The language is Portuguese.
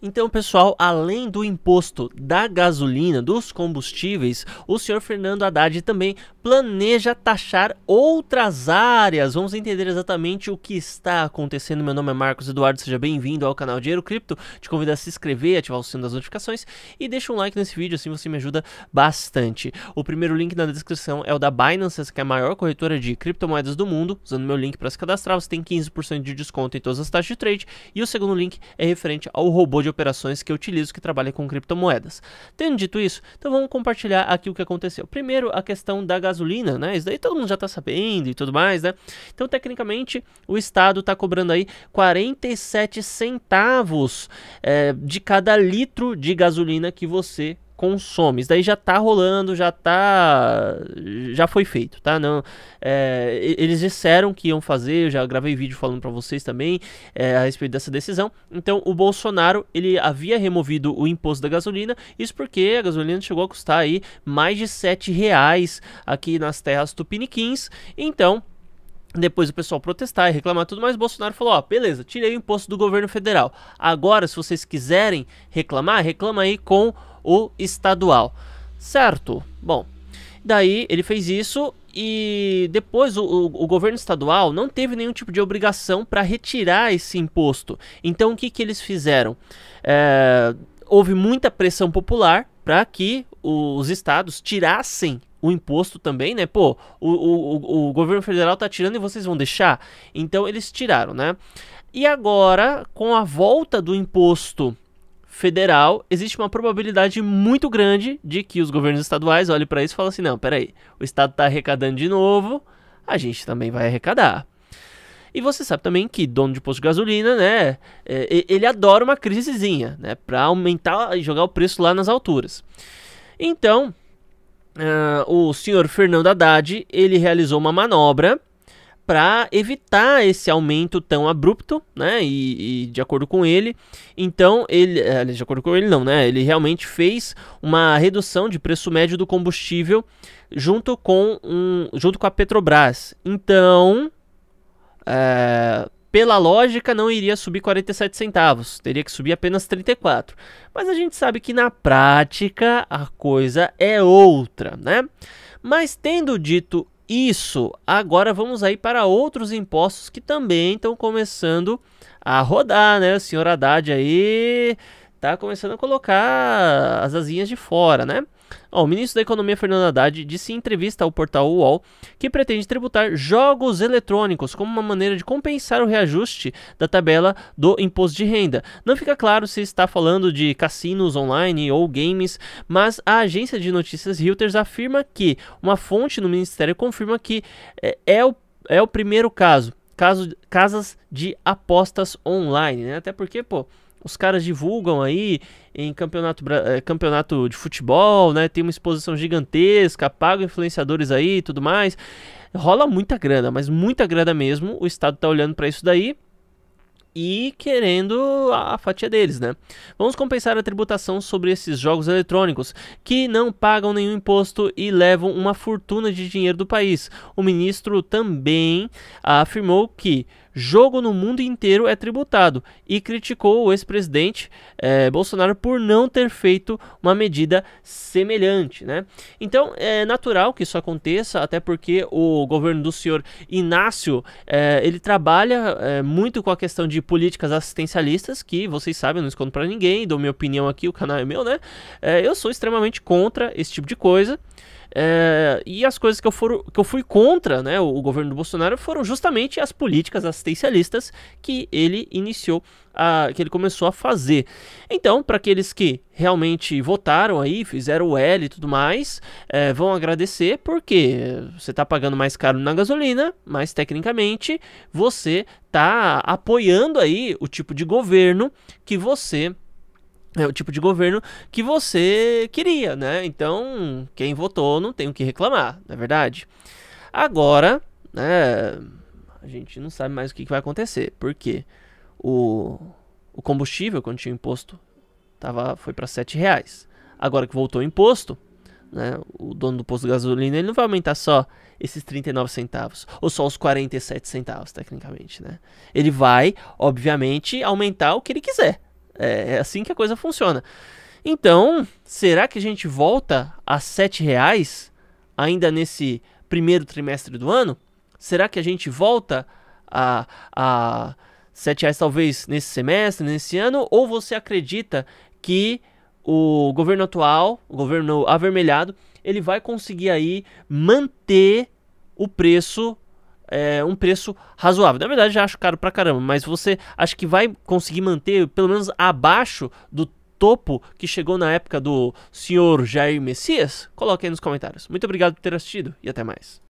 Então, pessoal, além do imposto da gasolina, dos combustíveis, o senhor Fernando Haddad também planeja taxar outras áreas. Vamos entender exatamente o que está acontecendo. Meu nome é Marcos Eduardo, seja bem-vindo ao canal Dinheiro Cripto. Te convido a se inscrever, ativar o sino das notificações e deixa um like nesse vídeo, assim você me ajuda bastante. O primeiro link na descrição é o da Binance, essa que é a maior corretora de criptomoedas do mundo. Usando meu link para se cadastrar, você tem 15% de desconto em todas as taxas de trade. E o segundo link é referente ao robô de de operações que eu utilizo que trabalha com criptomoedas. Tendo dito isso, então vamos compartilhar aqui o que aconteceu. Primeiro, a questão da gasolina, né? Isso daí todo mundo já está sabendo e tudo mais, né? Então, tecnicamente, o Estado está cobrando aí 47 centavos é, de cada litro de gasolina que você consome. Isso daí já tá rolando, já tá. Já foi feito, tá? Não, é, eles disseram que iam fazer, eu já gravei vídeo falando para vocês também é, a respeito dessa decisão. Então, o Bolsonaro, ele havia removido o imposto da gasolina, isso porque a gasolina chegou a custar aí mais de 7 reais aqui nas terras tupiniquins. Então, depois o pessoal protestar e reclamar tudo mais, Bolsonaro falou: ó, beleza, tirei o imposto do governo federal. Agora, se vocês quiserem reclamar, reclama aí com o estadual, certo? Bom, daí ele fez isso e depois o, o, o, governo estadual não teve nenhum tipo de obrigação para retirar esse imposto. Então o que, que eles fizeram? É, houve muita pressão popular para que os estados tirassem o imposto também, né? Pô, o, o, o governo federal tá tirando e vocês vão deixar? Então eles tiraram, né? E agora, com a volta do imposto federal, existe uma probabilidade muito grande de que os governos estaduais olhem para isso e falem assim: não, peraí, o Estado está arrecadando de novo, a gente também vai arrecadar. E você sabe também que dono de posto de gasolina, né, é, ele adora uma crisezinha, né, para aumentar e jogar o preço lá nas alturas. Então, uh, o senhor Fernando Haddad, ele realizou uma manobra para evitar esse aumento tão abrupto, né? E, e, de acordo com ele, então ele, eh, de acordo com ele não, né? Ele realmente fez uma redução de preço médio do combustível junto com um, junto com a Petrobras. Então, é, pela lógica, não iria subir 47 centavos, teria que subir apenas 34. Mas a gente sabe que na prática a coisa é outra, né? Mas tendo dito isso. Agora vamos aí para outros impostos que também estão começando a rodar, né? O senhor Haddad aí tá começando a colocar as asinhas de fora, né? Ó, o ministro da Economia, Fernando Haddad, disse em entrevista ao portal UOL que pretende tributar jogos eletrônicos como uma maneira de compensar o reajuste da tabela do imposto de renda. Não fica claro se está falando de cassinos online ou games, mas a agência de notícias Reuters afirma que uma fonte no ministério confirma que é, é, o, é o primeiro caso, caso casas de apostas online, né? Até porque, pô os caras divulgam aí em campeonato, eh, campeonato de futebol, né? Tem uma exposição gigantesca, pagam influenciadores aí e tudo mais. Rola muita grana, mas muita grana mesmo. O Estado tá olhando para isso daí e querendo a fatia deles, né? Vamos compensar a tributação sobre esses jogos eletrônicos, que não pagam nenhum imposto e levam uma fortuna de dinheiro do país. O ministro também afirmou que jogo no mundo inteiro é tributado e criticou o ex-presidente eh, Bolsonaro por não ter feito uma medida semelhante. Né? Então é natural que isso aconteça, até porque o governo do senhor Inácio eh, ele trabalha eh, muito com a questão de políticas assistencialistas, que vocês sabem, eu não escondo para ninguém, dou minha opinião aqui, o canal é meu, né? eu sou extremamente contra esse tipo de coisa. É, e as coisas que eu, for, que eu fui contra né, o, o, governo do Bolsonaro foram justamente as políticas assistencialistas que ele iniciou, a, que ele começou a fazer. Então, para aqueles que realmente votaram aí, fizeram o L e tudo mais, é, vão agradecer porque você está pagando mais caro na gasolina, mas tecnicamente você está apoiando aí o tipo de governo que você é o tipo de governo que você queria, né? Então, quem votou não tem o que reclamar, na é verdade. Agora, né, a gente não sabe mais o que, que vai acontecer, porque o, o combustível, quando tinha imposto, tava, foi para sete reais. Agora que voltou o imposto, né, o dono do posto de gasolina ele não vai aumentar só esses 39 centavos, ou só os 47 centavos, tecnicamente, né? Ele vai, obviamente, aumentar o que ele quiser é, é, assim que a coisa funciona. Então, será que a gente volta a sete reais ainda nesse primeiro trimestre do ano? Será que a gente volta a, a 7 reais talvez nesse semestre, nesse ano? Ou você acredita que o governo atual, o governo avermelhado, ele vai conseguir aí manter o preço é, um preço razoável. Na verdade, já acho caro pra caramba, mas você acha que vai conseguir manter pelo menos abaixo do topo que chegou na época do senhor Jair Messias? Coloque aí nos comentários. Muito obrigado por ter assistido e até mais.